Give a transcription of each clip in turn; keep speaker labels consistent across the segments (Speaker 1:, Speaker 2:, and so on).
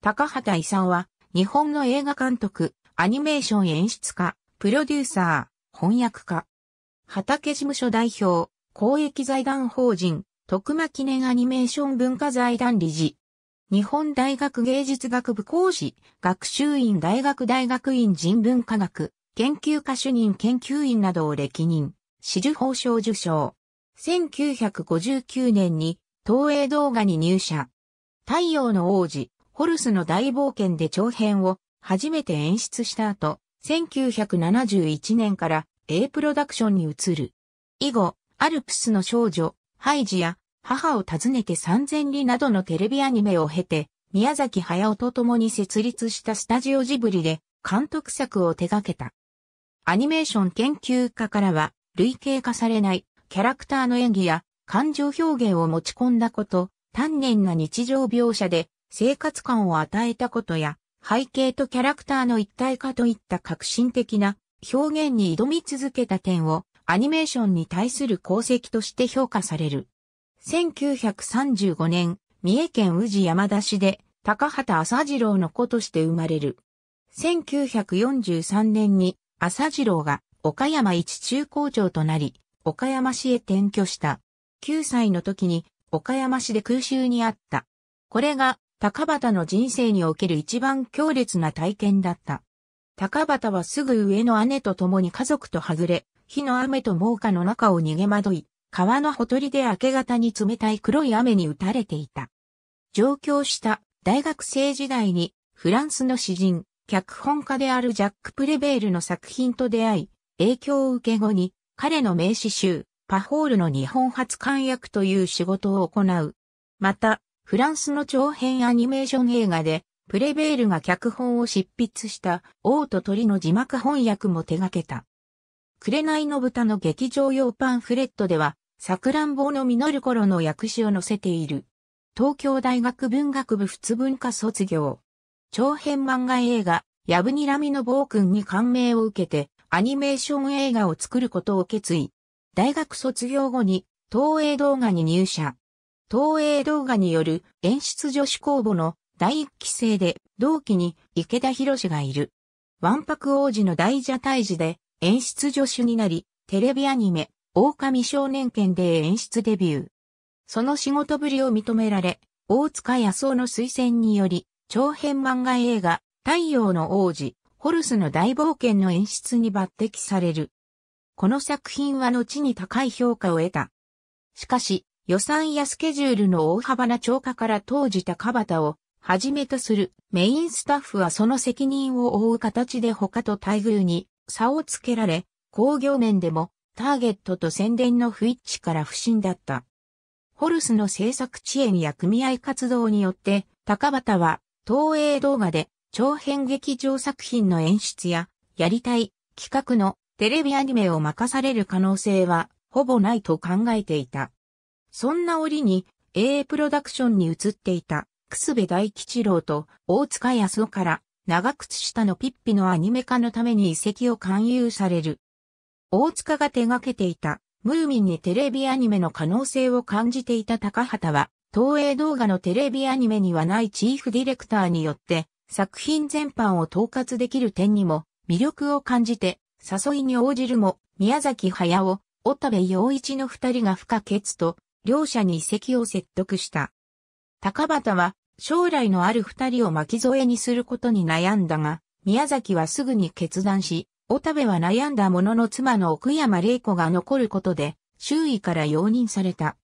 Speaker 1: 高畑勲は、日本の映画監督、アニメーション演出家、プロデューサー、翻訳家。畑事務所代表、公益財団法人、徳間記念アニメーション文化財団理事。日本大学芸術学部講師、学習院大学大学院人文科学、研究科主任研究員などを歴任、紫受法賞受賞。1959年に、東映動画に入社。太陽の王子、ホルスの大冒険で長編を初めて演出した後、1971年から A プロダクションに移る。以後、アルプスの少女、ハイジや母を訪ねて三千里などのテレビアニメを経て、宮崎駿と共に設立したスタジオジブリで監督作を手掛けた。アニメーション研究家からは、類型化されないキャラクターの演技や感情表現を持ち込んだこと、丹念な日常描写で生活感を与えたことや、背景とキャラクターの一体化といった革新的な表現に挑み続けた点をアニメーションに対する功績として評価される。1935年、三重県宇治山田市で高畑浅次郎の子として生まれる。1943年に浅次郎が岡山一中校長となり、岡山市へ転居した。9歳の時に岡山市で空襲にあった。これが高畑の人生における一番強烈な体験だった。高畑はすぐ上の姉と共に家族とはぐれ、火の雨と猛火の中を逃げ惑い、川のほとりで明け方に冷たい黒い雨に打たれていた。上京した大学生時代にフランスの詩人、脚本家であるジャック・プレベールの作品と出会い、影響を受け後に彼の名詩集、パホールの日本初刊訳という仕事を行う。また、フランスの長編アニメーション映画で、プレベールが脚本を執筆した王と鳥の字幕翻訳も手掛けた。紅の豚の劇場用パンフレットでは、桜んぼの実る頃の訳詞を載せている。東京大学文学部仏文化卒業。長編漫画映画、ヤブニラミの暴君に感銘を受けて、アニメーション映画を作ることを決意。大学卒業後に、東映動画に入社。東映動画による演出女子公募の第一期生で同期に池田博士がいる。ワンパク王子の大蛇退治で演出助手になり、テレビアニメ、狼少年剣で演出デビュー。その仕事ぶりを認められ、大塚康夫の推薦により、長編漫画映画、太陽の王子、ホルスの大冒険の演出に抜擢される。この作品は後に高い評価を得た。しかし、予算やスケジュールの大幅な超過から投じたカバタをはじめとするメインスタッフはその責任を負う形で他と待遇に差をつけられ、工業面でもターゲットと宣伝の不一致から不審だった。ホルスの制作遅延や組合活動によって、高畑は東映動画で長編劇場作品の演出ややりたい企画のテレビアニメを任される可能性はほぼないと考えていた。そんな折に AA プロダクションに移っていた、す部大吉郎と大塚康夫から長靴下のピッピのアニメ化のために遺跡を勧誘される。大塚が手掛けていたムーミンにテレビアニメの可能性を感じていた高畑は、東映動画のテレビアニメにはないチーフディレクターによって作品全般を統括できる点にも魅力を感じて誘いに応じるも宮崎駿、小田部陽一の二人が不可欠と両者に遺跡を説得した。高畑は将来のある二人を巻き添えにすることに悩んだが、宮崎はすぐに決断し、小田部は悩んだものの妻の奥山玲子が残ることで、周囲から容認された。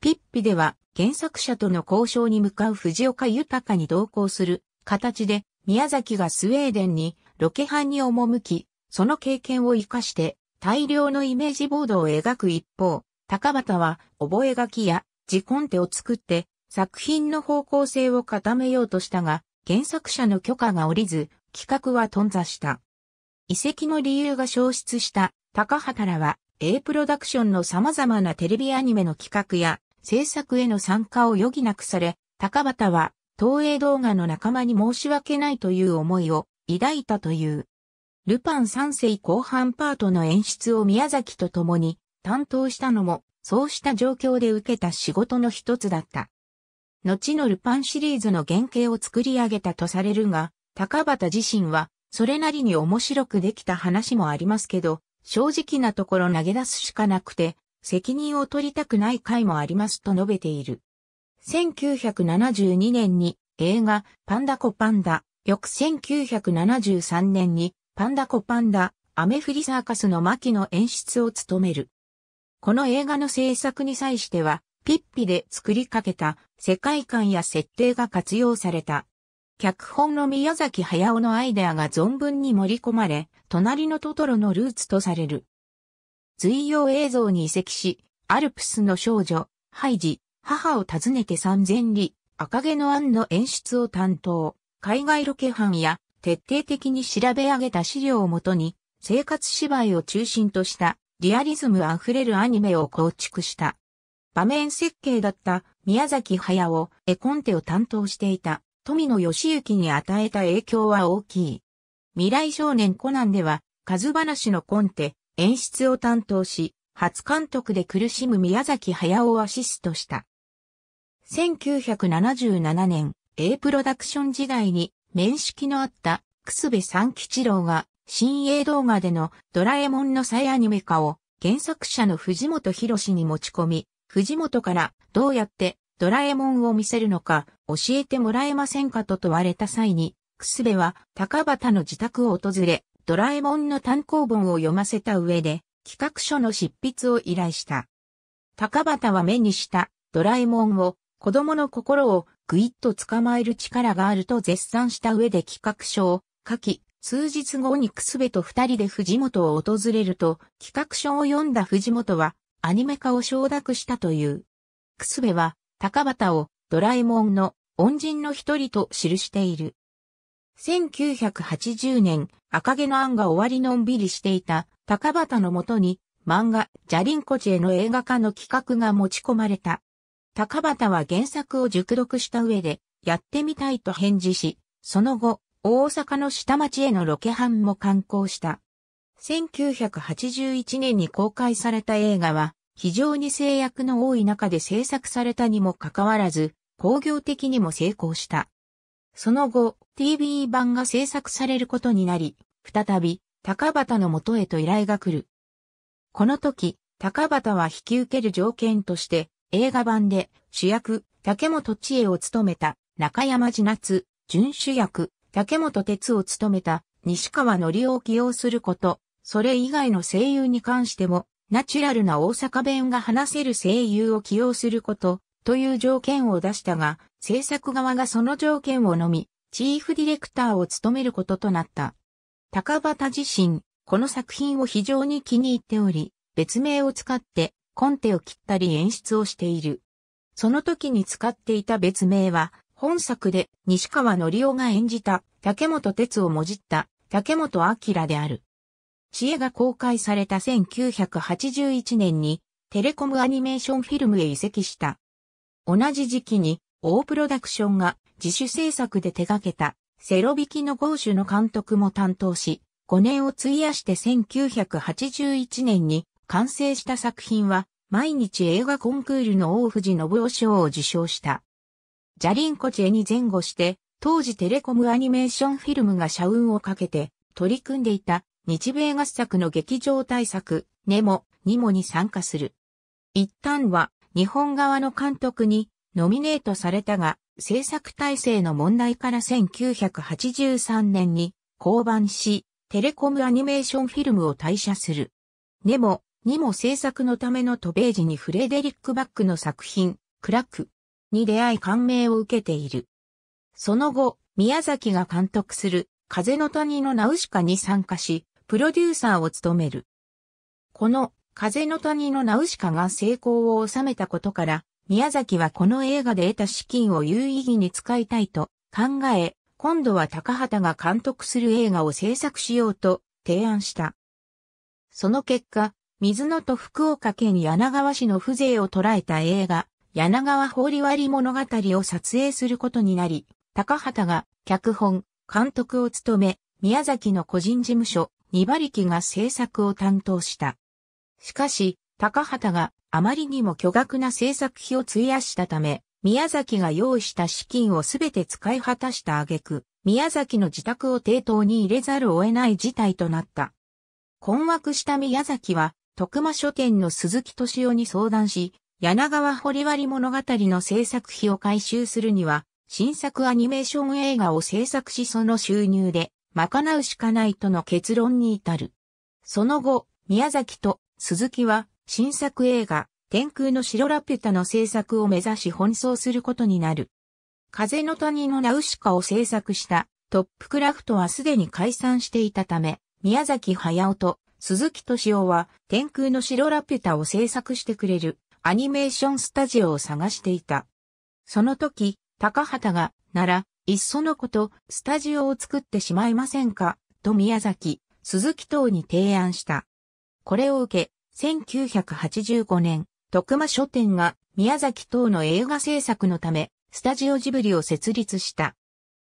Speaker 1: ピッピでは原作者との交渉に向かう藤岡豊に同行する形で、宮崎がスウェーデンにロケハンに赴き、その経験を活かして大量のイメージボードを描く一方、高畑は覚書や字コンテを作って作品の方向性を固めようとしたが、原作者の許可が下りず、企画は頓挫した。遺跡の理由が消失した高畑らは A プロダクションの様々なテレビアニメの企画や制作への参加を余儀なくされ、高畑は東映動画の仲間に申し訳ないという思いを抱いたという。ルパン三世後半パートの演出を宮崎と共に担当したのも、そうした状況で受けた仕事の一つだった。後のルパンシリーズの原型を作り上げたとされるが、高畑自身は、それなりに面白くできた話もありますけど、正直なところ投げ出すしかなくて、責任を取りたくない回もありますと述べている。1972年に映画パンダコパンダ、翌1973年にパンダコパンダ、アメフリサーカスの牧の演出を務める。この映画の制作に際しては、ピッピで作りかけた世界観や設定が活用された。脚本の宮崎駿のアイデアが存分に盛り込まれ、隣のトトロのルーツとされる。随用映像に移籍し、アルプスの少女、ハイジ、母を訪ねて三千里、赤毛のアンの演出を担当、海外ロケ班や徹底的に調べ上げた資料をもとに、生活芝居を中心としたリアリズムあふれるアニメを構築した。場面設計だった宮崎駿、絵コンテを担当していた富野義行に与えた影響は大きい。未来少年コナンでは、数話のコンテ、演出を担当し、初監督で苦しむ宮崎駿をアシストした。1977年、A プロダクション時代に面識のあった、楠部三吉郎が新鋭動画でのドラえもんの再アニメ化を原作者の藤本博史に持ち込み、藤本からどうやってドラえもんを見せるのか教えてもらえませんかと問われた際に、くすべは高畑の自宅を訪れ、ドラえもんの単行本を読ませた上で、企画書の執筆を依頼した。高畑は目にしたドラえもんを子供の心をぐいっと捕まえる力があると絶賛した上で企画書を書き、数日後にスベと二人で藤本を訪れると、企画書を読んだ藤本は、アニメ化を承諾したという。楠ベは、高畑を、ドラえもんの、恩人の一人と記している。1980年、赤毛のアンが終わりのんびりしていた、高畑のもとに、漫画、ジャリンコチへの映画化の企画が持ち込まれた。高畑は原作を熟読した上で、やってみたいと返事し、その後、大阪の下町へのロケハンも観光した。1981年に公開された映画は、非常に制約の多い中で制作されたにもかかわらず、工業的にも成功した。その後、TV 版が制作されることになり、再び、高畑の元へと依頼が来る。この時、高畑は引き受ける条件として、映画版で主役、竹本千恵を務めた中山千夏、準主役、竹本哲を務めた西川のりを起用すること、それ以外の声優に関しても、ナチュラルな大阪弁が話せる声優を起用すること、という条件を出したが、制作側がその条件をのみ、チーフディレクターを務めることとなった。高畑自身、この作品を非常に気に入っており、別名を使って、コンテを切ったり演出をしている。その時に使っていた別名は、本作で西川のりおが演じた竹本哲をもじった竹本明である。知恵が公開された1981年にテレコムアニメーションフィルムへ移籍した。同じ時期に大プロダクションが自主制作で手掛けたセロビキのゴーシュの監督も担当し、5年を費やして1981年に完成した作品は毎日映画コンクールの大藤信夫賞を受賞した。ジャリンコチェに前後して、当時テレコムアニメーションフィルムが社運をかけて取り組んでいた日米合作の劇場対策、ネモ、ニモに参加する。一旦は日本側の監督にノミネートされたが、制作体制の問題から1983年に降板し、テレコムアニメーションフィルムを退社する。ネモ、ニモ制作のための渡米時にフレデリック・バックの作品、クラック、に出会い感銘を受けている。その後、宮崎が監督する風の谷のナウシカに参加し、プロデューサーを務める。この風の谷のナウシカが成功を収めたことから、宮崎はこの映画で得た資金を有意義に使いたいと考え、今度は高畑が監督する映画を制作しようと提案した。その結果、水野と福岡県柳川市の風情を捉えた映画、柳川法理割物語を撮影することになり、高畑が脚本、監督を務め、宮崎の個人事務所、二馬力が制作を担当した。しかし、高畑があまりにも巨額な制作費を費やしたため、宮崎が用意した資金をすべて使い果たした挙句、宮崎の自宅を抵当に入れざるを得ない事態となった。困惑した宮崎は、徳間書店の鈴木敏夫に相談し、柳川掘割物語の制作費を回収するには、新作アニメーション映画を制作しその収入で賄うしかないとの結論に至る。その後、宮崎と鈴木は新作映画、天空の白ラピュタの制作を目指し奔走することになる。風の谷のナウシカを制作したトップクラフトはすでに解散していたため、宮崎駿と鈴木敏夫は天空の白ラピュタを制作してくれるアニメーションスタジオを探していた。その時、高畑が、なら、いっそのこと、スタジオを作ってしまいませんか、と宮崎、鈴木等に提案した。これを受け、1985年、徳間書店が宮崎等の映画制作のため、スタジオジブリを設立した。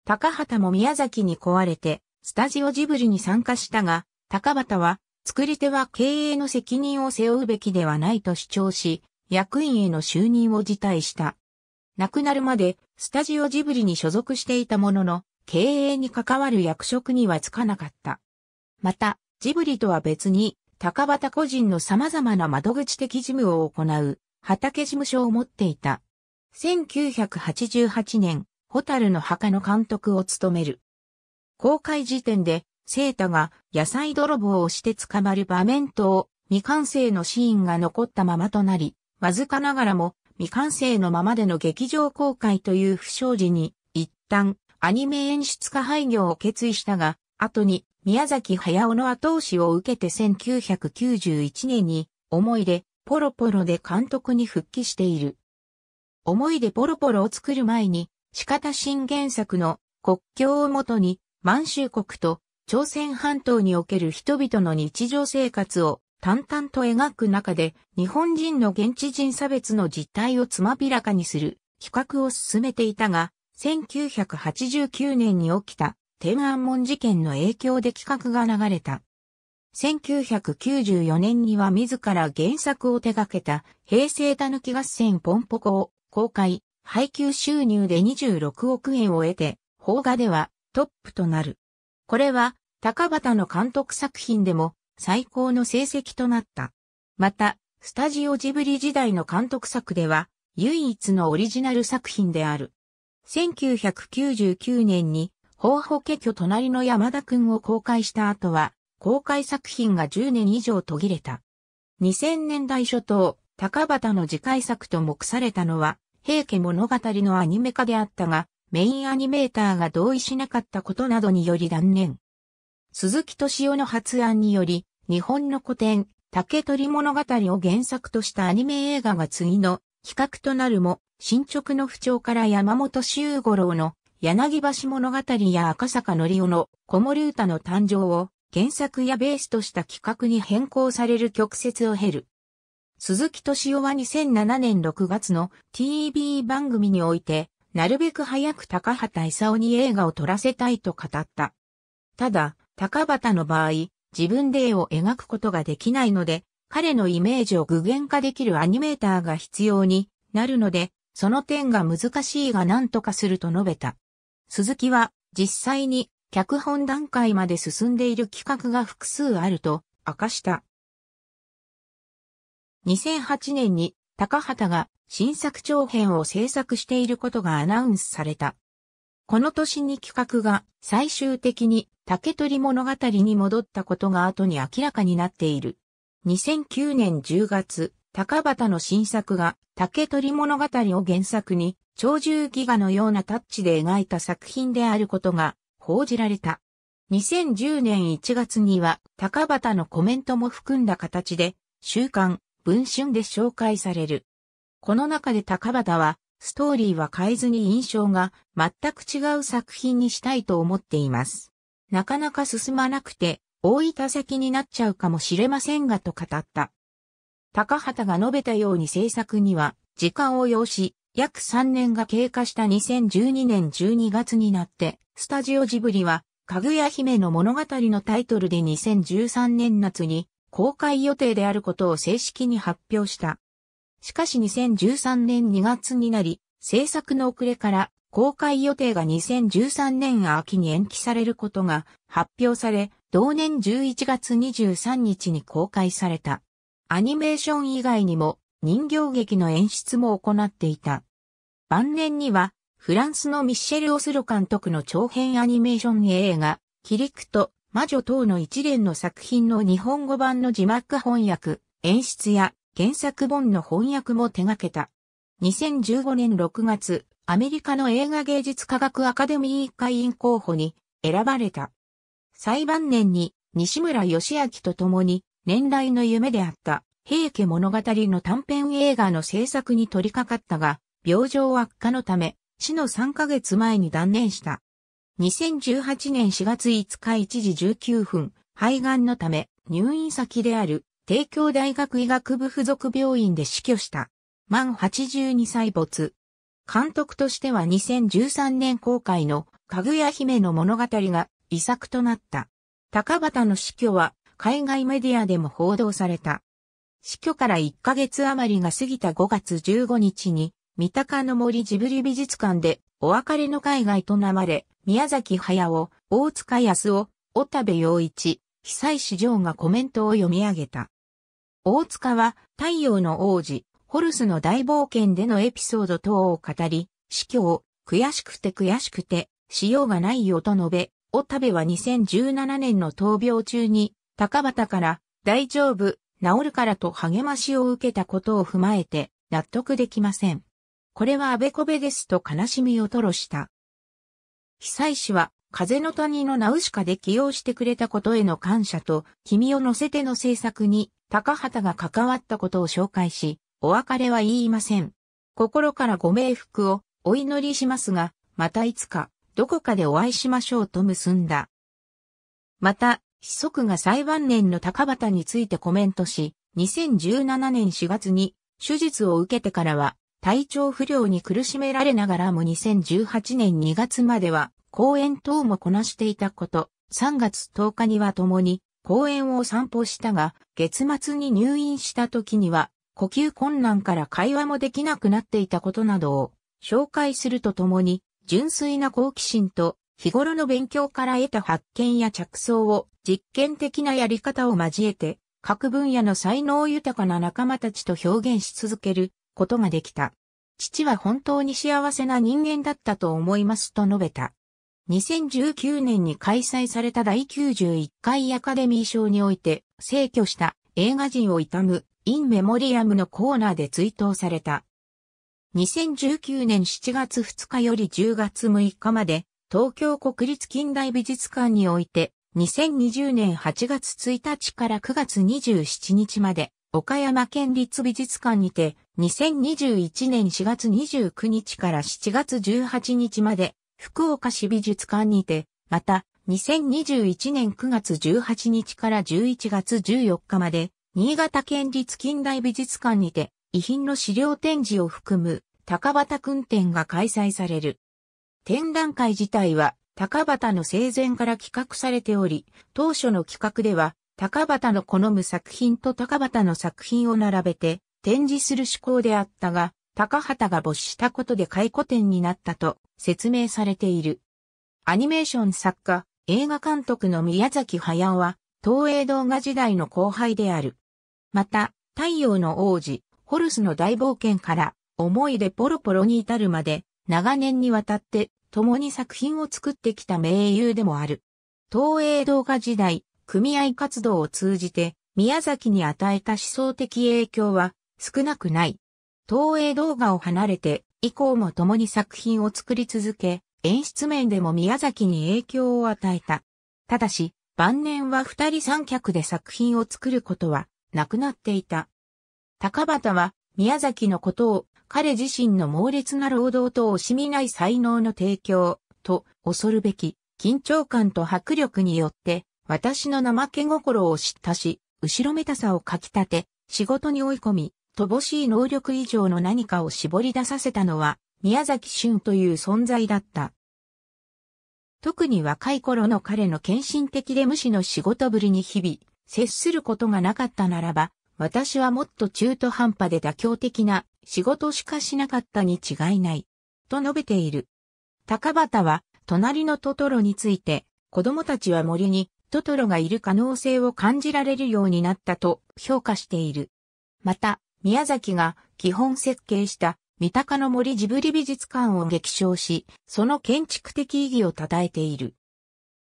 Speaker 1: 高畑も宮崎に壊れて、スタジオジブリに参加したが、高畑は、作り手は経営の責任を背負うべきではないと主張し、役員への就任を辞退した。亡くなるまで、スタジオジブリに所属していたものの、経営に関わる役職にはつかなかった。また、ジブリとは別に、高畑個人の様々な窓口的事務を行う、畑事務所を持っていた。1988年、ホタルの墓の監督を務める。公開時点で、セータが野菜泥棒をして捕まる場面と未完成のシーンが残ったままとなり、わずかながらも未完成のままでの劇場公開という不祥事に、一旦アニメ演出家廃業を決意したが、後に宮崎駿の後押しを受けて1991年に思い出ポロポロで監督に復帰している。思い出ポロポロを作る前に、仕方新原作の国境をもとに満州国と朝鮮半島における人々の日常生活を淡々と描く中で、日本人の現地人差別の実態をつまびらかにする企画を進めていたが、1989年に起きた天安門事件の影響で企画が流れた。1994年には自ら原作を手掛けた平成たぬき合戦ポンポコを公開、配給収入で26億円を得て、邦画ではトップとなる。これは高畑の監督作品でも最高の成績となった。また、スタジオジブリ時代の監督作では、唯一のオリジナル作品である。1999年に、ホーホケ巨隣の山田くんを公開した後は、公開作品が10年以上途切れた。2000年代初頭、高畑の次回作と目されたのは、平家物語のアニメ化であったが、メインアニメーターが同意しなかったことなどにより断念。鈴木敏夫の発案により、日本の古典、竹取物語を原作としたアニメ映画が次の企画となるも、進捗の不調から山本修五郎の柳橋物語や赤坂のりおの子守歌の誕生を原作やベースとした企画に変更される曲折を経る。鈴木敏夫は2007年6月の TV 番組において、なるべく早く高畑勲に映画を撮らせたいと語った。ただ、高畑の場合、自分で絵を描くことができないので、彼のイメージを具現化できるアニメーターが必要になるので、その点が難しいが何とかすると述べた。鈴木は実際に脚本段階まで進んでいる企画が複数あると明かした。2008年に高畑が新作長編を制作していることがアナウンスされた。この年に企画が最終的に竹取物語に戻ったことが後に明らかになっている。2009年10月、高畑の新作が竹取物語を原作に超重ギガのようなタッチで描いた作品であることが報じられた。2010年1月には高畑のコメントも含んだ形で週刊文春で紹介される。この中で高畑はストーリーは変えずに印象が全く違う作品にしたいと思っています。なかなか進まなくて、大分先になっちゃうかもしれませんがと語った。高畑が述べたように制作には時間を要し、約3年が経過した2012年12月になって、スタジオジブリは、かぐや姫の物語のタイトルで2013年夏に公開予定であることを正式に発表した。しかし2013年2月になり、制作の遅れから公開予定が2013年秋に延期されることが発表され、同年11月23日に公開された。アニメーション以外にも人形劇の演出も行っていた。晩年にはフランスのミッシェル・オスロ監督の長編アニメーション映画、キリクと魔女等の一連の作品の日本語版の字幕翻訳、演出や原作本の翻訳も手掛けた。2015年6月、アメリカの映画芸術科学アカデミー会員候補に選ばれた。最晩年に西村義明と共に年来の夢であった平家物語の短編映画の制作に取り掛かったが、病状悪化のため、死の3ヶ月前に断念した。2018年4月5日1時19分、肺がんのため入院先である帝京大学医学部附属病院で死去した。満82歳没。監督としては2013年公開のかぐや姫の物語が遺作となった。高畑の死去は海外メディアでも報道された。死去から1ヶ月余りが過ぎた5月15日に、三鷹の森ジブリ美術館でお別れの海外と名まれ、宮崎駿、大塚康夫、小田部陽一、被災市場がコメントを読み上げた。大塚は太陽の王子、ホルスの大冒険でのエピソード等を語り、死去を、悔しくて悔しくて、しようがないよと述べ、おたべは2017年の闘病中に、高畑から、大丈夫、治るからと励ましを受けたことを踏まえて、納得できません。これはあべこべですと悲しみを吐露した。被災士は、風の谷のナウシカで起用してくれたことへの感謝と、君を乗せての制作に、高畑が関わったことを紹介し、お別れは言いません。心からご冥福をお祈りしますが、またいつか、どこかでお会いしましょうと結んだ。また、子息が裁判年の高畑についてコメントし、2017年4月に手術を受けてからは、体調不良に苦しめられながらも2018年2月までは、公演等もこなしていたこと、3月10日には共に、公演を散歩したが、月末に入院した時には、呼吸困難から会話もできなくなっていたことなどを紹介するとともに、純粋な好奇心と日頃の勉強から得た発見や着想を実験的なやり方を交えて各分野の才能豊かな仲間たちと表現し続けることができた。父は本当に幸せな人間だったと思いますと述べた。2019年に開催された第91回アカデミー賞において、逝去した映画人を悼むインメモリアムのコーナーで追悼された。2019年7月2日より10月6日まで、東京国立近代美術館において、2020年8月1日から9月27日まで、岡山県立美術館にて、2021年4月29日から7月18日まで、福岡市美術館にて、また、2021年9月18日から11月14日まで、新潟県立近代美術館にて、遺品の資料展示を含む、高畑訓展が開催される。展覧会自体は、高畑の生前から企画されており、当初の企画では、高畑の好む作品と高畑の作品を並べて展示する趣向であったが、高畑が没したことで回顧展になったと説明されている。アニメーション作家、映画監督の宮崎駿は、東映動画時代の後輩である。また、太陽の王子、ホルスの大冒険から、思い出ポロポロに至るまで、長年にわたって、共に作品を作ってきた名優でもある。東映動画時代、組合活動を通じて、宮崎に与えた思想的影響は少なくない。東映動画を離れて、以降も共に作品を作り続け、演出面でも宮崎に影響を与えた。ただし、晩年は二人三脚で作品を作ることは亡くなっていた。高畑は宮崎のことを彼自身の猛烈な労働と惜しみない才能の提供と恐るべき緊張感と迫力によって私の怠け心を知ったし、後ろめたさをかき立て、仕事に追い込み、乏しい能力以上の何かを絞り出させたのは宮崎俊という存在だった。特に若い頃の彼の献身的で無視の仕事ぶりに日々、接することがなかったならば、私はもっと中途半端で妥協的な仕事しかしなかったに違いない。と述べている。高畑は、隣のトトロについて、子供たちは森にトトロがいる可能性を感じられるようになったと評価している。また、宮崎が基本設計した三鷹の森ジブリ美術館を激賞し、その建築的意義を称えている。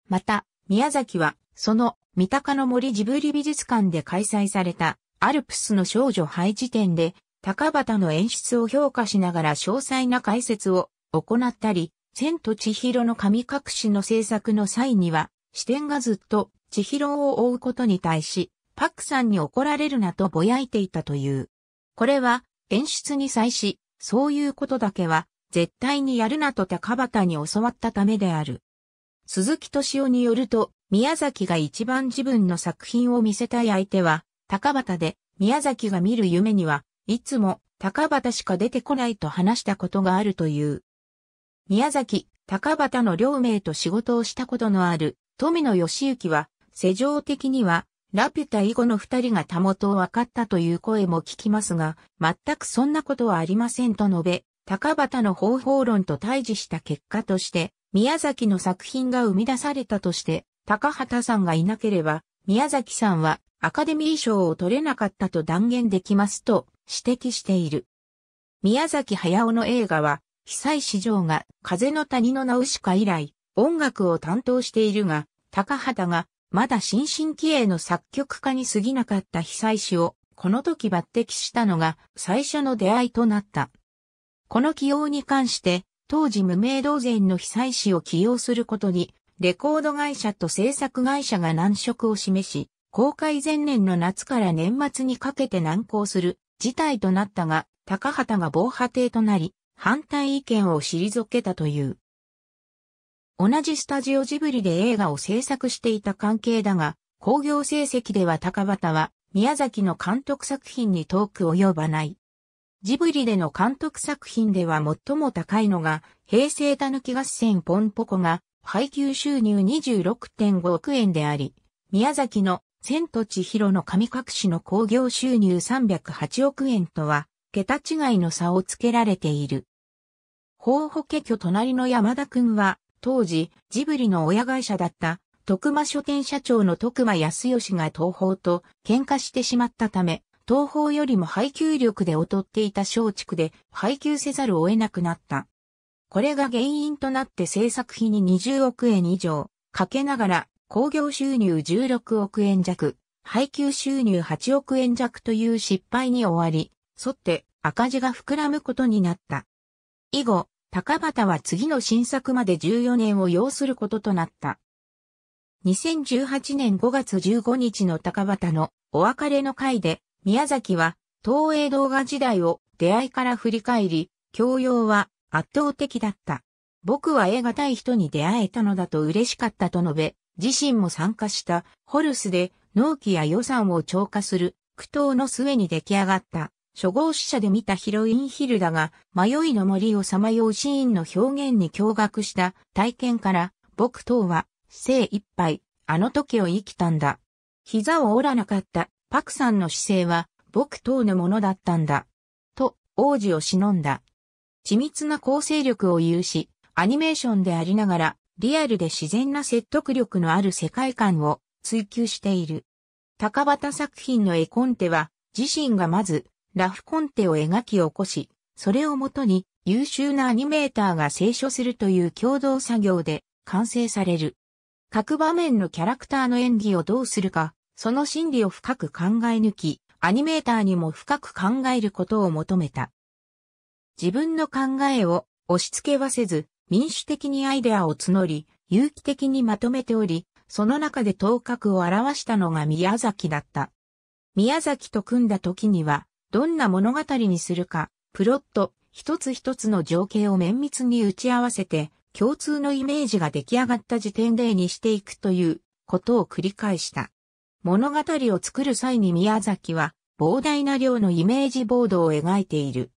Speaker 1: また、宮崎は、その三鷹の森ジブリ美術館で開催されたアルプスの少女配置展で、高畑の演出を評価しながら詳細な解説を行ったり、千と千尋の神隠しの制作の際には、視点がずっと千尋を追うことに対し、パクさんに怒られるなとぼやいていたという。これは演出に際し、そういうことだけは絶対にやるなと高畑に教わったためである。鈴木敏夫によると、宮崎が一番自分の作品を見せたい相手は、高畑で、宮崎が見る夢には、いつも高畑しか出てこないと話したことがあるという。宮崎、高畑の両名と仕事をしたことのある、富野義行は、世情的には、ラピュタ以後の二人がたもとを分かったという声も聞きますが、全くそんなことはありませんと述べ、高畑の方法論と対峙した結果として、宮崎の作品が生み出されたとして、高畑さんがいなければ、宮崎さんはアカデミー賞を取れなかったと断言できますと指摘している。宮崎駿の映画は、被災市場が風の谷のナウシカ以来、音楽を担当しているが、高畑がまだ新進気鋭の作曲家に過ぎなかった被災史を、この時抜擢したのが最初の出会いとなった。この起用に関して、当時無名同然の被災史を起用することにレコード会社と制作会社が難色を示し、公開前年の夏から年末にかけて難航する事態となったが、高畑が防波堤となり、反対意見を退けたという。同じスタジオジブリで映画を制作していた関係だが、興行成績では高畑は宮崎の監督作品に遠く及ばない。ジブリでの監督作品では最も高いのが、平成狸合戦ポンポコが配給収入26.5億円であり、宮崎の千と千尋の神隠しの興行収入308億円とは、桁違いの差をつけられている。法保家居隣の山田くんは、当時、ジブリの親会社だった、徳間書店社長の徳間康義が東宝と喧嘩してしまったため、東宝よりも配給力で劣っていた松竹で配給せざるを得なくなった。これが原因となって制作費に20億円以上かけながら、興行収入16億円弱、配給収入8億円弱という失敗に終わり、沿って赤字が膨らむことになった。以後、高畑は次の新作まで14年を要することとなった。2018年5月15日の高畑のお別れの会で、宮崎は東映動画時代を出会いから振り返り、教養は圧倒的だった。僕は得難い人に出会えたのだと嬉しかったと述べ、自身も参加したホルスで納期や予算を超過する苦闘の末に出来上がった初号死者で見たヒロインヒルダが迷いの森をさまようシーンの表現に驚愕した体験から僕等は精一杯あの時を生きたんだ。膝を折らなかったパクさんの姿勢は僕等のものだったんだ。と王子を忍んだ。緻密な構成力を有し、アニメーションでありながら、リアルで自然な説得力のある世界観を追求している。高畑作品の絵コンテは、自身がまず、ラフコンテを描き起こし、それをもとに優秀なアニメーターが清書するという共同作業で完成される。各場面のキャラクターの演技をどうするか、その心理を深く考え抜き、アニメーターにも深く考えることを求めた。自分の考えを押し付けはせず、民主的にアイデアを募り、有機的にまとめており、その中で頭角を表したのが宮崎だった。宮崎と組んだ時には、どんな物語にするか、プロット、一つ一つの情景を綿密に打ち合わせて、共通のイメージが出来上がった時点でにしていくということを繰り返した。物語を作る際に宮崎は、膨大な量のイメージボードを描いている。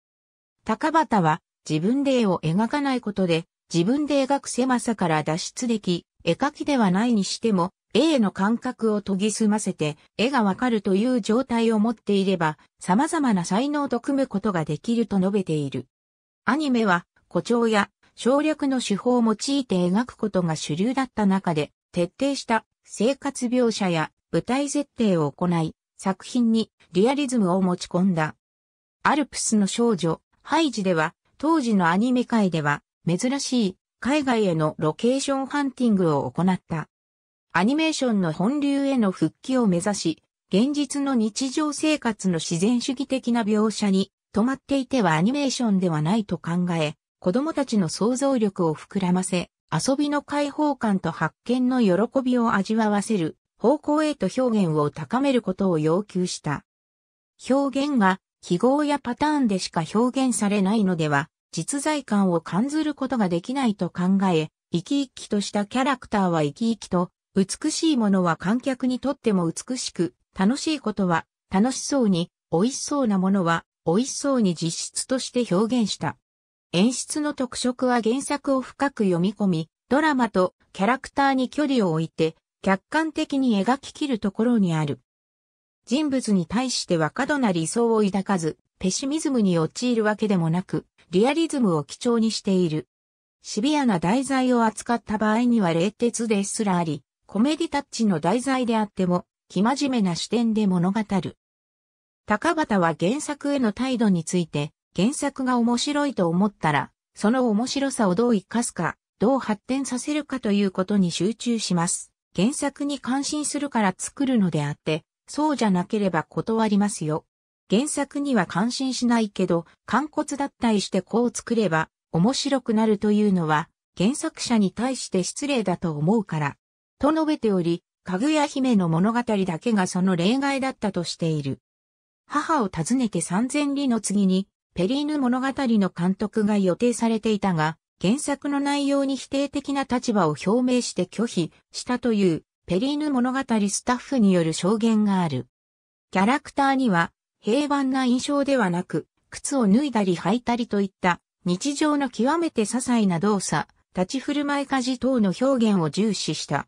Speaker 1: 高畑は自分で絵を描かないことで自分で描く狭さから脱出でき、絵描きではないにしても、絵への感覚を研ぎ澄ませて、絵がわかるという状態を持っていれば、様々な才能と組むことができると述べている。アニメは、誇張や省略の手法を用いて描くことが主流だった中で、徹底した生活描写や舞台設定を行い、作品にリアリズムを持ち込んだ。アルプスの少女、ハイジでは、当時のアニメ界では、珍しい、海外へのロケーションハンティングを行った。アニメーションの本流への復帰を目指し、現実の日常生活の自然主義的な描写に、止まっていてはアニメーションではないと考え、子供たちの想像力を膨らませ、遊びの解放感と発見の喜びを味わわせる方向へと表現を高めることを要求した。表現が記号やパターンでしか表現されないのでは、実在感を感ずることができないと考え、生き生きとしたキャラクターは生き生きと、美しいものは観客にとっても美しく、楽しいことは楽しそうに、美味しそうなものは美味しそうに実質として表現した。演出の特色は原作を深く読み込み、ドラマとキャラクターに距離を置いて、客観的に描ききるところにある。人物に対しては過度な理想を抱かず、ペシミズムに陥るわけでもなく、リアリズムを基調にしている。シビアな題材を扱った場合には冷徹ですらあり、コメディタッチの題材であっても、気真面目な視点で物語る。高畑は原作への態度について、原作が面白いと思ったら、その面白さをどう活かすか、どう発展させるかということに集中します。原作に感心するから作るのであって、そうじゃなければ断りますよ。原作には感心しないけど、肝骨脱退してこう作れば面白くなるというのは、原作者に対して失礼だと思うから。と述べており、かぐや姫の物語だけがその例外だったとしている。母を訪ねて三千里の次に、ペリーヌ物語の監督が予定されていたが、原作の内容に否定的な立場を表明して拒否したというペリーヌ物語スタッフによる証言がある。キャラクターには平凡な印象ではなく、靴を脱いだり履いたりといった日常の極めて些細な動作、立ち振る舞い家事等の表現を重視した。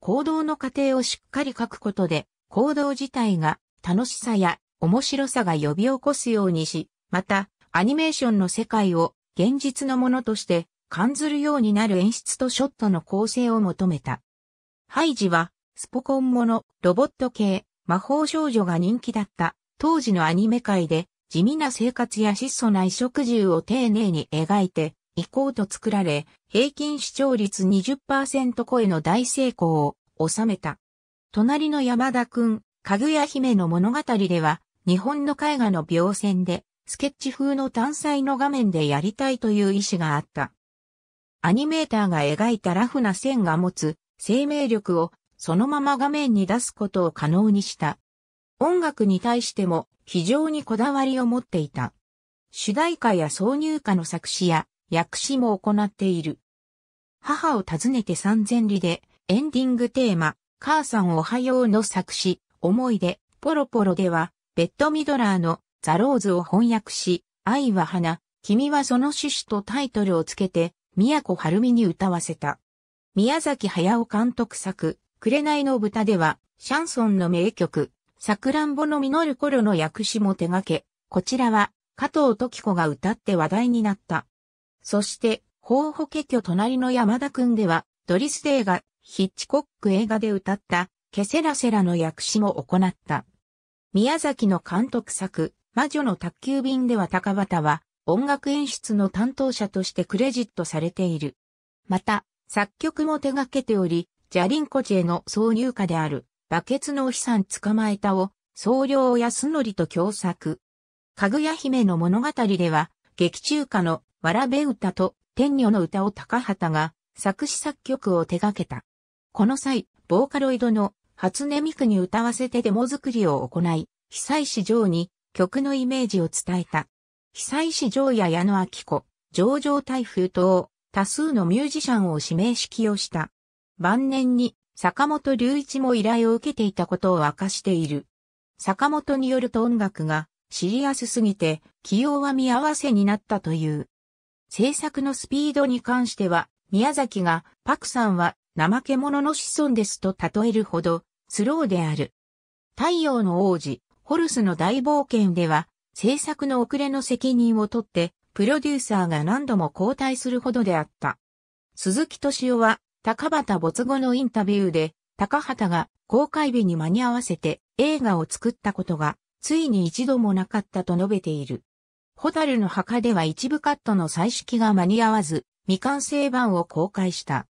Speaker 1: 行動の過程をしっかり書くことで、行動自体が楽しさや面白さが呼び起こすようにし、また、アニメーションの世界を現実のものとして感ずるようになる演出とショットの構成を求めた。ハイジは、スポコンもの、ロボット系、魔法少女が人気だった、当時のアニメ界で、地味な生活や質素な衣食住を丁寧に描いて、以降と作られ、平均視聴率20%超えの大成功を収めた。隣の山田くん、かぐや姫の物語では、日本の絵画の描線で、スケッチ風の単細の画面でやりたいという意志があった。アニメーターが描いたラフな線が持つ生命力をそのまま画面に出すことを可能にした。音楽に対しても非常にこだわりを持っていた。主題歌や挿入歌の作詞や訳詞も行っている。母を訪ねて三千里でエンディングテーマ、母さんおはようの作詞、思い出、ポロポロでは、ベッドミドラーのザローズを翻訳し、愛は花、君はその趣旨とタイトルをつけて、宮古晴美に歌わせた。宮崎駿監督作、紅の豚では、シャンソンの名曲、さくらんぼの実る頃の訳詞も手掛け、こちらは、加藤時子が歌って話題になった。そして、候補家居隣の山田くんでは、ドリス・デーがヒッチコック映画で歌った、ケセラセラの訳詞も行った。宮崎の監督作、魔女の宅急便では高畑は、音楽演出の担当者としてクレジットされている。また、作曲も手掛けており、ジャリンコチェの挿入歌である、バケツのお日さん捕まえたを、総領安則と共作。かぐや姫の物語では、劇中歌のわらべ歌と天女の歌を高畑が作詞作曲を手掛けた。この際、ボーカロイドの初音ミクに歌わせてデモ作りを行い、久石城に曲のイメージを伝えた。久石城や矢野明子、上場台風等、多数のミュージシャンを指名式をした。晩年に坂本隆一も依頼を受けていたことを明かしている。坂本によると音楽がシリアスすぎて起用は見合わせになったという。制作のスピードに関しては宮崎がパクさんは怠け者の子孫ですと例えるほどスローである。太陽の王子、ホルスの大冒険では制作の遅れの責任を取ってプロデューサーが何度も交代するほどであった。鈴木敏夫は、高畑没後のインタビューで、高畑が公開日に間に合わせて映画を作ったことが、ついに一度もなかったと述べている。ホタルの墓では一部カットの彩色が間に合わず、未完成版を公開した。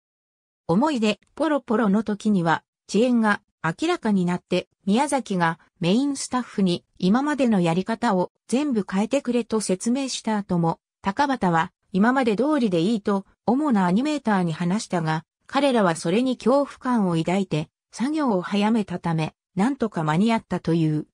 Speaker 1: 思い出、ポロポロの時には、遅延が明らかになって宮崎がメインスタッフに今までのやり方を全部変えてくれと説明した後も高畑は今まで通りでいいと主なアニメーターに話したが彼らはそれに恐怖感を抱いて作業を早めたためなんとか間に合ったという。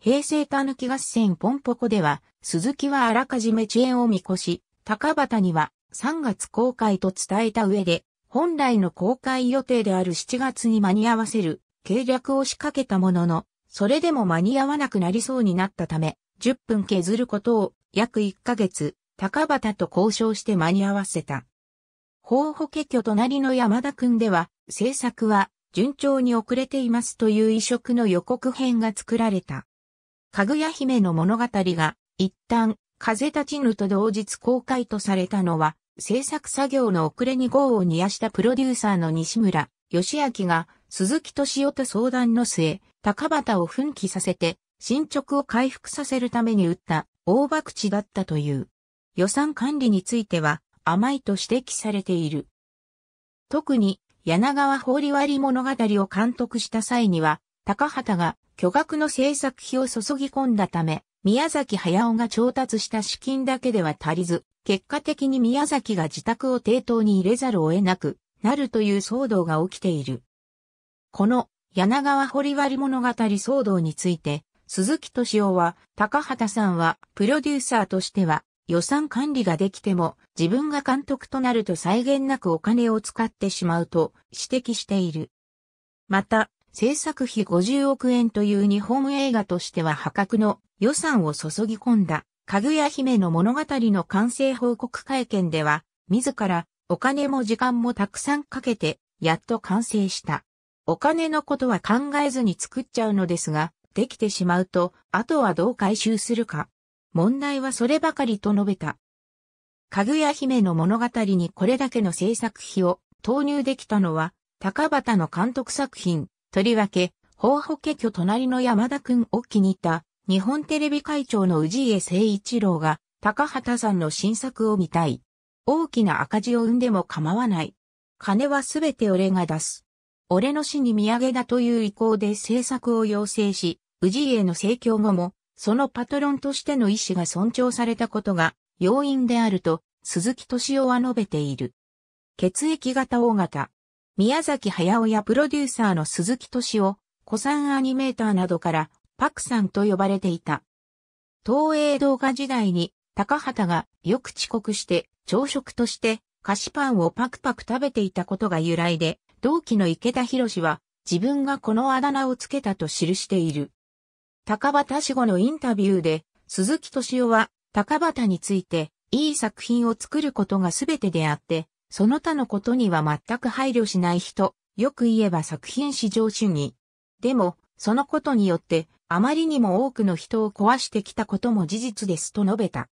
Speaker 1: 平成たぬき合戦ポンポコでは鈴木はあらかじめ遅延を見越し高畑には3月公開と伝えた上で本来の公開予定である7月に間に合わせる計略を仕掛けたものの、それでも間に合わなくなりそうになったため、10分削ることを約1ヶ月、高畑と交渉して間に合わせた。方補結局隣の山田くんでは、制作は順調に遅れていますという異色の予告編が作られた。かぐや姫の物語が一旦風立ちぬと同日公開とされたのは、制作作業の遅れに業を煮やしたプロデューサーの西村義明が鈴木敏夫と相談の末、高畑を奮起させて、進捗を回復させるために打った大博打だったという。予算管理については甘いと指摘されている。特に柳川法理割物語を監督した際には、高畑が巨額の制作費を注ぎ込んだため、宮崎駿が調達した資金だけでは足りず、結果的に宮崎が自宅を抵当に入れざるを得なくなるという騒動が起きている。この柳川掘割物語騒動について、鈴木敏夫は、高畑さんは、プロデューサーとしては、予算管理ができても、自分が監督となると際限なくお金を使ってしまうと指摘している。また、制作費50億円という日本映画としては破格の予算を注ぎ込んだ、かぐや姫の物語の完成報告会見では、自らお金も時間もたくさんかけて、やっと完成した。お金のことは考えずに作っちゃうのですが、できてしまうと、あとはどう回収するか。問題はそればかりと述べた。かぐや姫の物語にこれだけの制作費を投入できたのは、高畑の監督作品、とりわけ、法保家居隣の山田くんを気に入った、日本テレビ会長の氏家誠一郎が、高畑さんの新作を見たい。大きな赤字を生んでも構わない。金はすべて俺が出す。俺の死に土産だという意向で制作を要請し、氏家の盛況後も、そのパトロンとしての意思が尊重されたことが要因であると、鈴木敏夫は述べている。血液型 O 型。宮崎駿やプロデューサーの鈴木敏夫、古参アニメーターなどから、パクさんと呼ばれていた。東映動画時代に、高畑がよく遅刻して、朝食として菓子パンをパクパク食べていたことが由来で、同期の池田博士は、自分がこのあだ名をつけたと記している。高畑志後のインタビューで、鈴木敏夫は、高畑について、いい作品を作ることが全てであって、その他のことには全く配慮しない人、よく言えば作品至上主義。でも、そのことによって、あまりにも多くの人を壊してきたことも事実ですと述べた。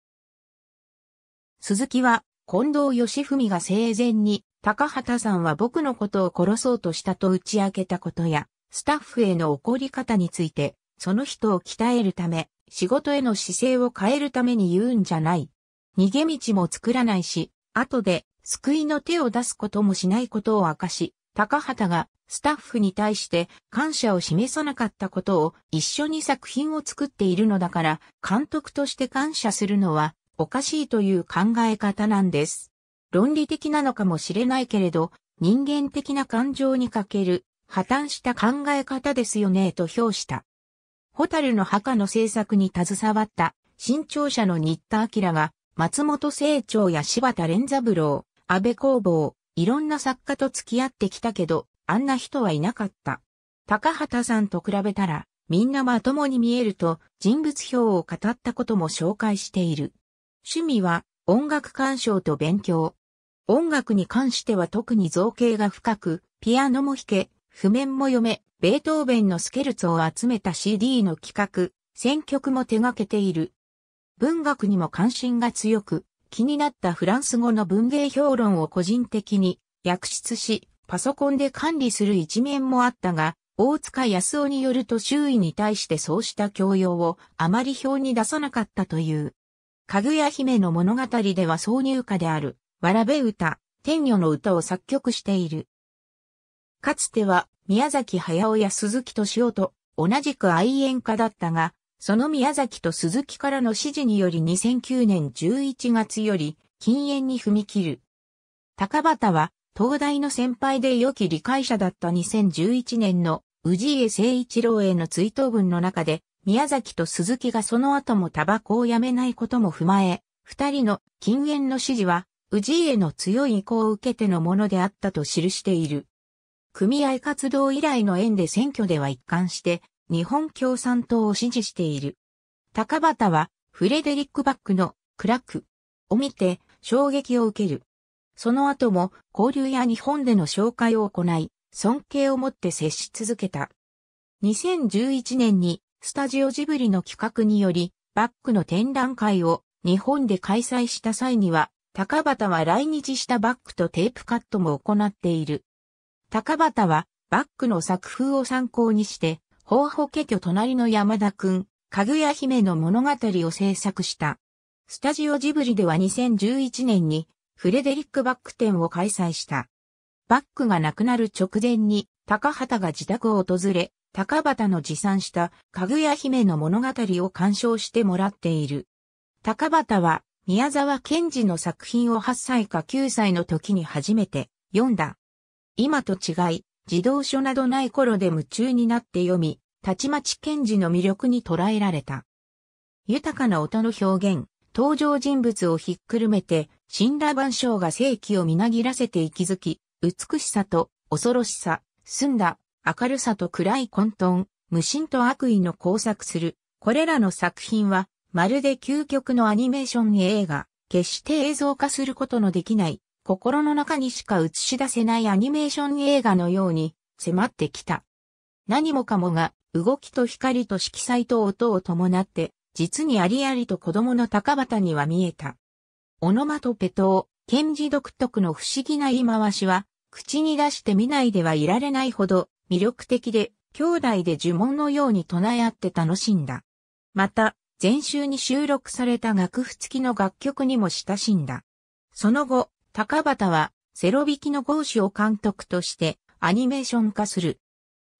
Speaker 1: 鈴木は、近藤義文が生前に、高畑さんは僕のことを殺そうとしたと打ち明けたことや、スタッフへの怒り方について、その人を鍛えるため、仕事への姿勢を変えるために言うんじゃない。逃げ道も作らないし、後で救いの手を出すこともしないことを明かし、高畑がスタッフに対して感謝を示さなかったことを一緒に作品を作っているのだから、監督として感謝するのはおかしいという考え方なんです。論理的なのかもしれないけれど、人間的な感情に欠ける、破綻した考え方ですよね、と評した。ホタルの墓の制作に携わった、新潮社の新田明が、松本清張や柴田連三郎、安部工房、いろんな作家と付き合ってきたけど、あんな人はいなかった。高畑さんと比べたら、みんなまともに見えると、人物表を語ったことも紹介している。趣味は、音楽鑑賞と勉強、音楽に関しては特に造形が深く、ピアノも弾け、譜面も読め、ベートーベンのスケルツを集めた CD の企画、選曲も手掛けている。文学にも関心が強く、気になったフランス語の文芸評論を個人的に訳出し、パソコンで管理する一面もあったが、大塚康夫によると周囲に対してそうした教養をあまり表に出さなかったという。かぐや姫の物語では挿入歌であるわらべ歌、天女の歌を作曲している。かつては、宮崎駿や鈴木敏夫と同じく愛演家だったが、その宮崎と鈴木からの指示により2009年11月より禁煙に踏み切る。高畑は、東大の先輩で良き理解者だった2011年の宇治家聖一郎への追悼文の中で、宮崎と鈴木がその後もタバコをやめないことも踏まえ、二人の禁煙の指示は氏家の強い意向を受けてのものであったと記している。組合活動以来の縁で選挙では一貫して、日本共産党を支持している。高畑は、フレデリック・バックのクラックを見て衝撃を受ける。その後も交流や日本での紹介を行い、尊敬を持って接し続けた。2011年にスタジオジブリの企画により、バックの展覧会を日本で開催した際には、高畑は来日したバックとテープカットも行っている。高畑はバックの作風を参考にして、宝保家居隣の山田くん、かぐや姫の物語を制作した。スタジオジブリでは2011年にフレデリック・バック展を開催した。バックが亡くなる直前に高畑が自宅を訪れ、高畑の持参したかぐや姫の物語を鑑賞してもらっている。高畑は宮沢賢治の作品を8歳か9歳の時に初めて読んだ。今と違い、児童書などない頃で夢中になって読み、たちまち賢治の魅力に捉えられた。豊かな音の表現、登場人物をひっくるめて、神羅万象が世紀をみなぎらせて息づき、美しさと恐ろしさ、澄んだ、明るさと暗い混沌、無心と悪意の交錯する、これらの作品は、まるで究極のアニメーション映画、決して映像化することのできない、心の中にしか映し出せないアニメーション映画のように迫ってきた。何もかもが動きと光と色彩と音を伴って、実にありありと子供の高畑には見えた。オノマトペと、ケンジ独特の不思議な言い回しは、口に出して見ないではいられないほど魅力的で、兄弟で呪文のように唱え合って楽しんだ。また、前週に収録された楽譜付きの楽曲にも親しんだ。その後、高畑は、セロ引きの講師を監督としてアニメーション化する。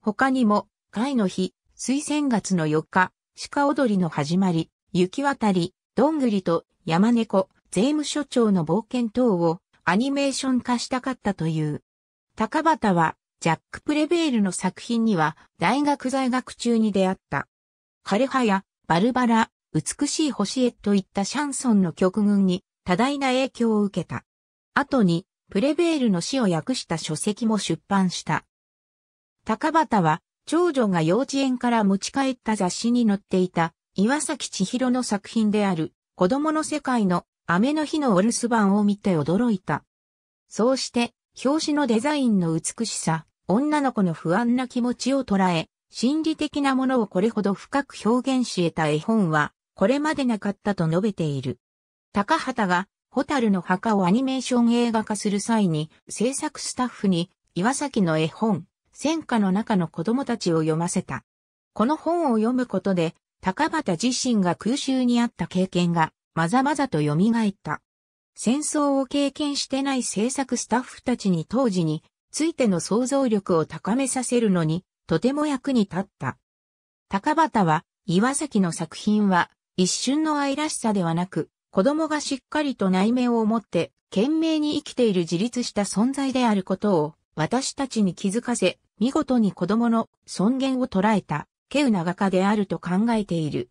Speaker 1: 他にも、会の日、水仙月の4日、鹿踊りの始まり、雪渡り、どんぐりと山猫、税務署長の冒険等をアニメーション化したかったという。高畑は、ジャック・プレベールの作品には大学在学中に出会った。枯葉やバルバラ、美しい星へといったシャンソンの曲群に多大な影響を受けた。後に、プレベールの死を訳した書籍も出版した。高畑は、長女が幼稚園から持ち帰った雑誌に載っていた、岩崎千尋の作品である、子供の世界の雨の日のお留守番を見て驚いた。そうして、表紙のデザインの美しさ、女の子の不安な気持ちを捉え、心理的なものをこれほど深く表現し得た絵本は、これまでなかったと述べている。高畑が、ホタルの墓をアニメーション映画化する際に、制作スタッフに、岩崎の絵本、戦火の中の子供たちを読ませた。この本を読むことで、高畑自身が空襲にあった経験が、まざまざと蘇った。戦争を経験してない制作スタッフたちに当時についての想像力を高めさせるのにとても役に立った。高畑は、岩崎の作品は、一瞬の愛らしさではなく、子供がしっかりと内面を持って、懸命に生きている自立した存在であることを、私たちに気づかせ、見事に子供の尊厳を捉えた、稀有な画家であると考えている。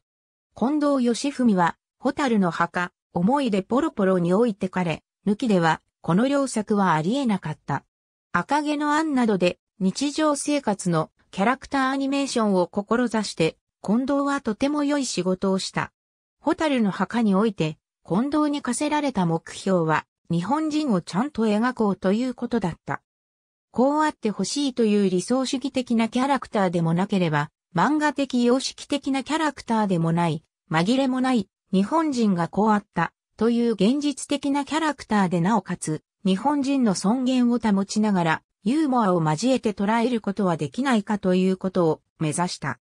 Speaker 1: 近藤義文は、ホタルの墓、思い出ポロポロに置いてかれ、抜きでは、この両作はありえなかった。赤毛の案などで、日常生活のキャラクターアニメーションを志して、近藤はとても良い仕事をした。ホタルの墓において、近藤に課せられた目標は、日本人をちゃんと描こうということだった。こうあってほしいという理想主義的なキャラクターでもなければ、漫画的様式的なキャラクターでもない、紛れもない、日本人がこうあった、という現実的なキャラクターでなおかつ、日本人の尊厳を保ちながら、ユーモアを交えて捉えることはできないかということを目指した。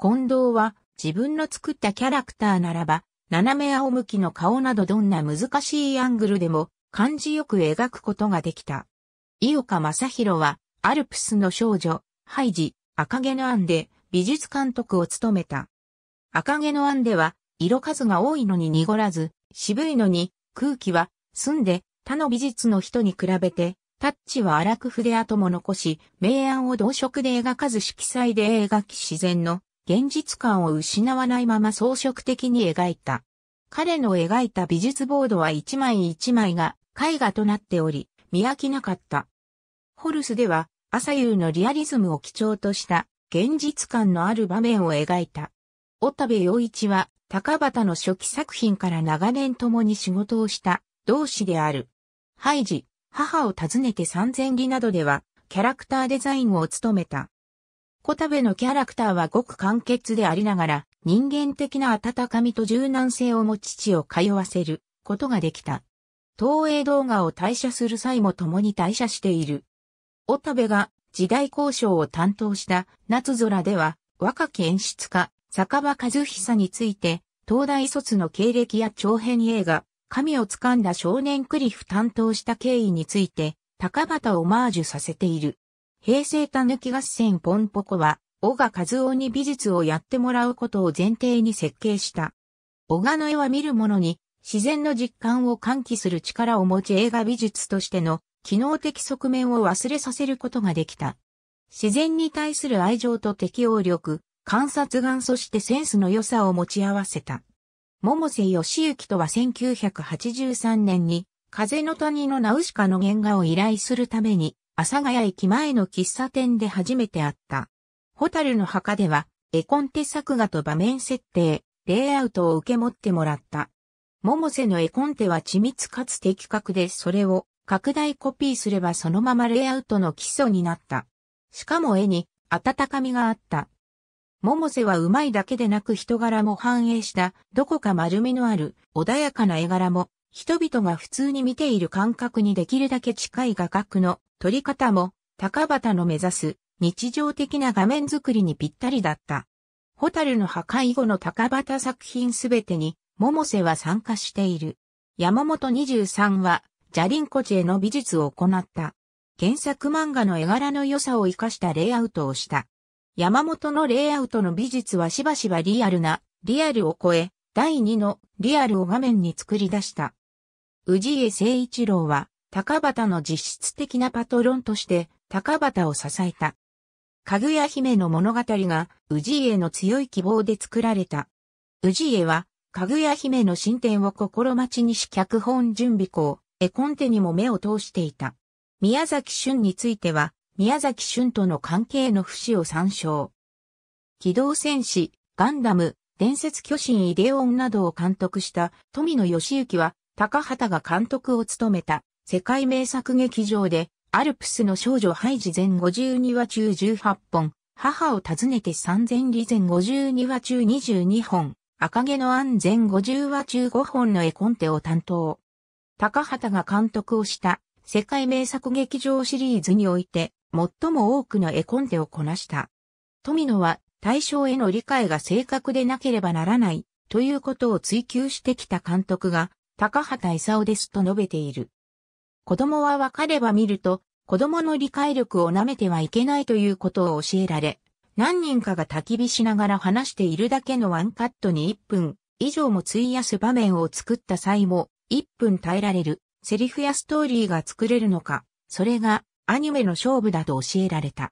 Speaker 1: 近藤は自分の作ったキャラクターならば、斜め仰向きの顔などどんな難しいアングルでも感じよく描くことができた。井岡正宏は、アルプスの少女、ハイジ、赤毛のアンで美術監督を務めた。赤毛のアンでは、色数が多いのに濁らず、渋いのに、空気は、澄んで、他の美術の人に比べて、タッチは荒く筆跡も残し、明暗を同色で描かず色彩で描き自然の現実感を失わないまま装飾的に描いた。彼の描いた美術ボードは一枚一枚が絵画となっており、見飽きなかった。ホルスでは、朝夕のリアリズムを基調とした現実感のある場面を描いた。小田部洋一は、高畑の初期作品から長年共に仕事をした同志である。ハイジ、母を訪ねて三千里などでは、キャラクターデザインを務めた。小田部のキャラクターはごく簡潔でありながら、人間的な温かみと柔軟性を持ち父を通わせることができた。東映動画を退社する際も共に退社している。小田部が時代交渉を担当した夏空では、若き演出家、坂場和久について、東大卒の経歴や長編映画、神を掴んだ少年クリフ担当した経緯について、高畑をオマージュさせている。平成たぬき合戦ポンポコは、小賀和夫に美術をやってもらうことを前提に設計した。小賀の絵は見る者に自然の実感を喚起する力を持ち映画美術としての機能的側面を忘れさせることができた。自然に対する愛情と適応力、観察眼そしてセンスの良さを持ち合わせた。百瀬義行とは1983年に、風の谷のナウシカの原画を依頼するために、阿佐ヶ谷駅前の喫茶店で初めて会った。ホタルの墓では、絵コンテ作画と場面設定、レイアウトを受け持ってもらった。百瀬の絵コンテは緻密かつ的確でそれを拡大コピーすればそのままレイアウトの基礎になった。しかも絵に温かみがあった。百瀬はうまいだけでなく人柄も反映した、どこか丸みのある、穏やかな絵柄も、人々が普通に見ている感覚にできるだけ近い画角の撮り方も、高畑の目指す日常的な画面作りにぴったりだった。ホタルの破壊後の高畑作品すべてに、百瀬は参加している。山本23は、ジャリンコチェの美術を行った。原作漫画の絵柄の良さを活かしたレイアウトをした。山本のレイアウトの美術はしばしばリアルな、リアルを超え、第二のリアルを画面に作り出した。宇治江誠一郎は、高畑の実質的なパトロンとして、高畑を支えた。かぐや姫の物語が、宇治江の強い希望で作られた。宇治江は、かぐや姫の進展を心待ちにし脚本準備校、絵コンテにも目を通していた。宮崎春については、宮崎俊との関係の節を参照。機動戦士、ガンダム、伝説巨神イデオンなどを監督した富野義行は、高畑が監督を務めた世界名作劇場で、アルプスの少女ハイジ全52話中18本、母を訪ねて三千里全52話中22本、赤毛の案全50話中5本の絵コンテを担当。高畑が監督をした世界名作劇場シリーズにおいて、最も多くの絵コンテをこなした。富野は対象への理解が正確でなければならないということを追求してきた監督が高畑勲ですと述べている。子供は分かれば見ると子供の理解力を舐めてはいけないということを教えられ、何人かが焚き火しながら話しているだけのワンカットに1分以上も費やす場面を作った際も1分耐えられるセリフやストーリーが作れるのか、それがアニメの勝負だと教えられた。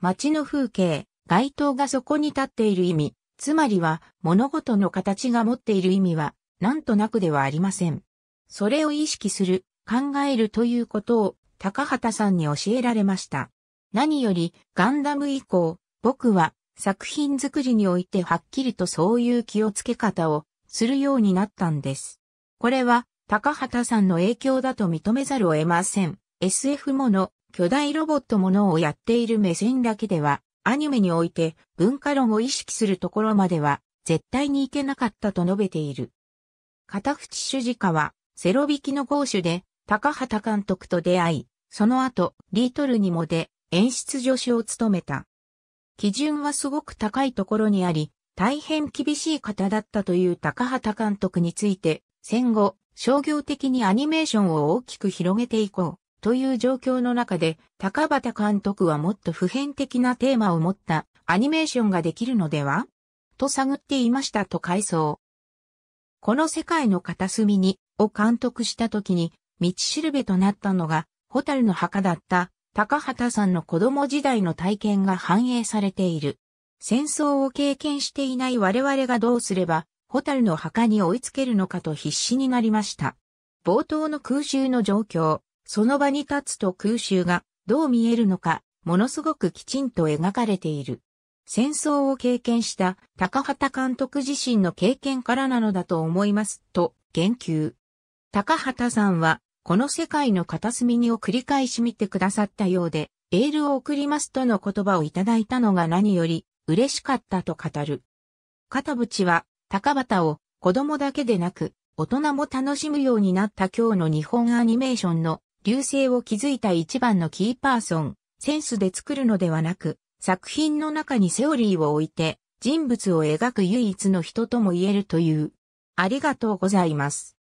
Speaker 1: 街の風景、街灯がそこに立っている意味、つまりは物事の形が持っている意味は、なんとなくではありません。それを意識する、考えるということを高畑さんに教えられました。何よりガンダム以降、僕は作品作りにおいてはっきりとそういう気をつけ方をするようになったんです。これは高畑さんの影響だと認めざるを得ません。SF もの、巨大ロボットものをやっている目線だけでは、アニメにおいて文化論を意識するところまでは、絶対にいけなかったと述べている。片淵主治家は、セロ引きの合手で、高畑監督と出会い、その後、リートルにもで、演出助手を務めた。基準はすごく高いところにあり、大変厳しい方だったという高畑監督について、戦後、商業的にアニメーションを大きく広げていこう。という状況の中で、高畑監督はもっと普遍的なテーマを持ったアニメーションができるのではと探っていましたと回想。この世界の片隅に、を監督した時に、道しるべとなったのが、ホタルの墓だった高畑さんの子供時代の体験が反映されている。戦争を経験していない我々がどうすれば、ホタルの墓に追いつけるのかと必死になりました。冒頭の空襲の状況、その場に立つと空襲がどう見えるのか、ものすごくきちんと描かれている。戦争を経験した高畑監督自身の経験からなのだと思います、と言及。高畑さんは、この世界の片隅にを繰り返し見てくださったようで、エールを送りますとの言葉をいただいたのが何より嬉しかったと語る。片淵は、高畑を子供だけでなく、大人も楽しむようになった今日の日本アニメーションの流星を築いた一番のキーパーソン、センスで作るのではなく、作品の中にセオリーを置いて、人物を描く唯一の人とも言えるという。ありがとうございます。